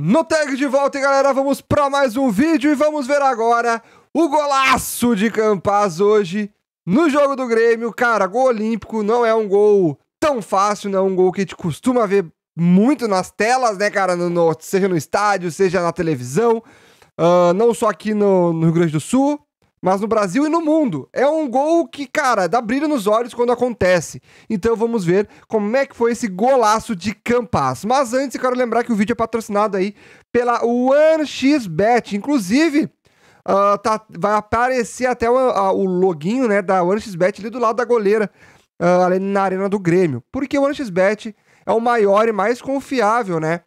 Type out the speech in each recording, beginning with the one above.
No tag de volta, galera, vamos para mais um vídeo e vamos ver agora o golaço de Campaz hoje no jogo do Grêmio. Cara, gol olímpico não é um gol tão fácil, não é um gol que a gente costuma ver muito nas telas, né, cara, no, no, seja no estádio, seja na televisão, uh, não só aqui no, no Rio Grande do Sul, mas no Brasil e no mundo. É um gol que, cara, dá brilho nos olhos quando acontece. Então vamos ver como é que foi esse golaço de Campas. Mas antes, eu quero lembrar que o vídeo é patrocinado aí pela OneXBet. Inclusive, uh, tá, vai aparecer até o, uh, o loginho né, da OneXBet ali do lado da goleira, uh, ali na arena do Grêmio. Porque o OneXBet é o maior e mais confiável, né?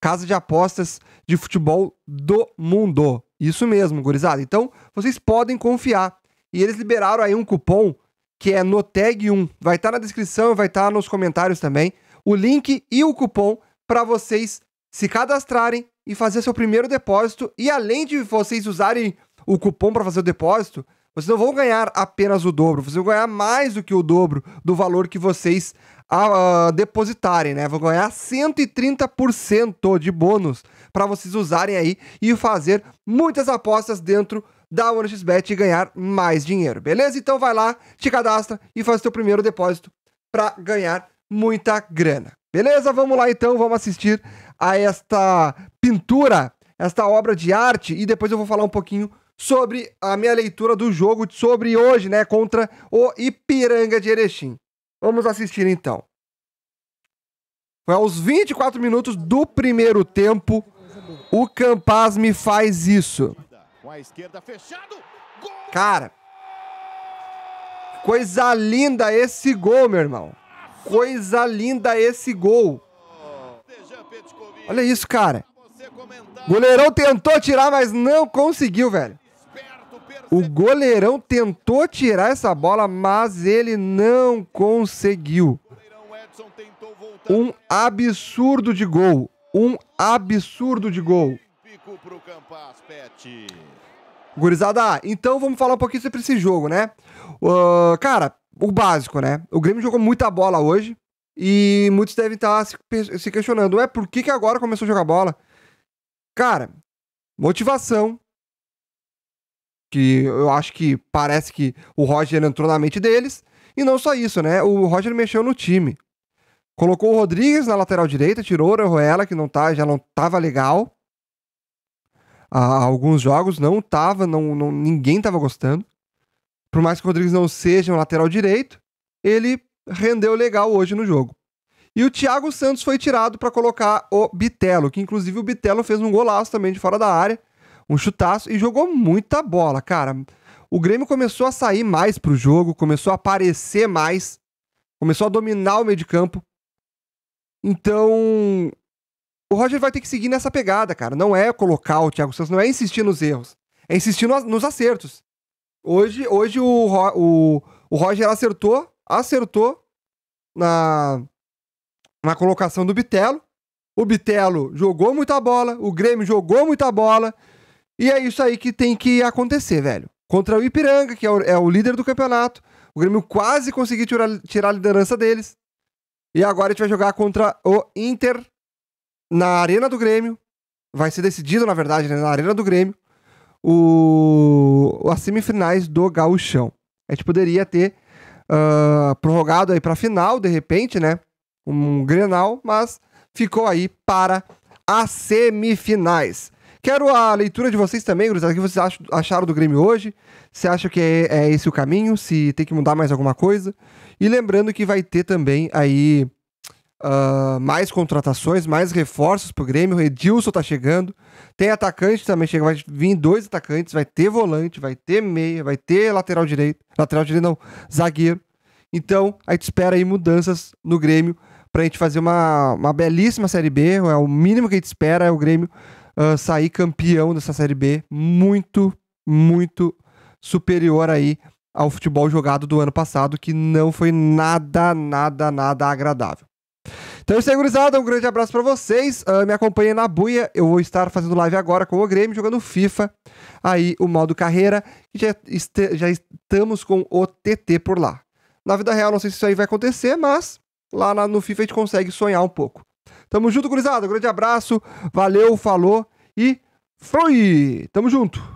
Casa de apostas de futebol do mundo. Isso mesmo, gurizada. Então, vocês podem confiar. E eles liberaram aí um cupom que é NOTEG1. Vai estar tá na descrição, vai estar tá nos comentários também o link e o cupom para vocês se cadastrarem e fazer seu primeiro depósito. E além de vocês usarem o cupom para fazer o depósito, vocês não vão ganhar apenas o dobro, vocês vão ganhar mais do que o dobro do valor que vocês a, a depositarem, né? Vão ganhar 130% de bônus para vocês usarem aí e fazer muitas apostas dentro da OneXBet e ganhar mais dinheiro, beleza? Então vai lá, te cadastra e faz teu primeiro depósito para ganhar muita grana. Beleza? Vamos lá então, vamos assistir a esta pintura, esta obra de arte e depois eu vou falar um pouquinho sobre a minha leitura do jogo sobre hoje, né, contra o Ipiranga de Erechim. Vamos assistir então. Foi aos 24 minutos do primeiro tempo. O Campaz me faz isso. Cara, coisa linda esse gol, meu irmão. Coisa linda esse gol. Olha isso, cara. Goleirão tentou tirar, mas não conseguiu, velho. O goleirão tentou tirar essa bola, mas ele não conseguiu. Um absurdo de gol. Um absurdo de gol. Gurizada, então vamos falar um pouquinho sobre esse jogo, né? Uh, cara, o básico, né? O Grêmio jogou muita bola hoje e muitos devem estar tá se, se questionando: é por que, que agora começou a jogar bola? Cara, motivação, que eu acho que parece que o Roger entrou na mente deles. E não só isso, né? O Roger mexeu no time. Colocou o Rodrigues na lateral direita, tirou o Orejuela, que não tá, já não tava legal. Há alguns jogos não tava, não, não, ninguém tava gostando. Por mais que o Rodrigues não seja um lateral direito, ele rendeu legal hoje no jogo. E o Thiago Santos foi tirado para colocar o Bitelo, que inclusive o Bitelo fez um golaço também de fora da área um chutaço e jogou muita bola, cara. O Grêmio começou a sair mais pro jogo, começou a aparecer mais, começou a dominar o meio de campo. Então, o Roger vai ter que seguir nessa pegada, cara. Não é colocar o Thiago Santos, não é insistir nos erros, é insistir nos acertos. Hoje, hoje o, o, o Roger acertou, acertou na, na colocação do Bitelo. O Bitelo jogou muita bola, o Grêmio jogou muita bola, e é isso aí que tem que acontecer, velho. Contra o Ipiranga, que é o, é o líder do campeonato. O Grêmio quase conseguiu tirar, tirar a liderança deles. E agora a gente vai jogar contra o Inter na Arena do Grêmio. Vai ser decidido, na verdade, né? na Arena do Grêmio, o... as semifinais do Gauchão. A gente poderia ter uh, prorrogado aí para final, de repente, né? Um Grenal, mas ficou aí para as semifinais. Quero a leitura de vocês também, Gruzada. O que vocês acharam do Grêmio hoje? Você acha que é, é esse o caminho? Se tem que mudar mais alguma coisa? E lembrando que vai ter também aí Uh, mais contratações, mais reforços pro Grêmio. O Edilson tá chegando. Tem atacante também, chega, vai vir dois atacantes, vai ter volante, vai ter meia, vai ter lateral direito. Lateral direito não, zagueiro. Então, a gente espera aí mudanças no Grêmio pra gente fazer uma, uma belíssima Série B. É o mínimo que a gente espera, é o Grêmio uh, sair campeão dessa Série B, muito, muito superior aí ao futebol jogado do ano passado, que não foi nada, nada, nada agradável. Então é isso aí, gurizada. Um grande abraço para vocês. Uh, me acompanhem na buia. Eu vou estar fazendo live agora com o Grêmio, jogando FIFA. Aí o modo carreira. E já, já estamos com o TT por lá. Na vida real, não sei se isso aí vai acontecer, mas lá na, no FIFA a gente consegue sonhar um pouco. Tamo junto, gurizada. grande abraço. Valeu, falou e fui. Tamo junto!